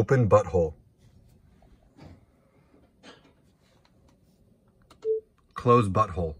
open butthole. Close butthole.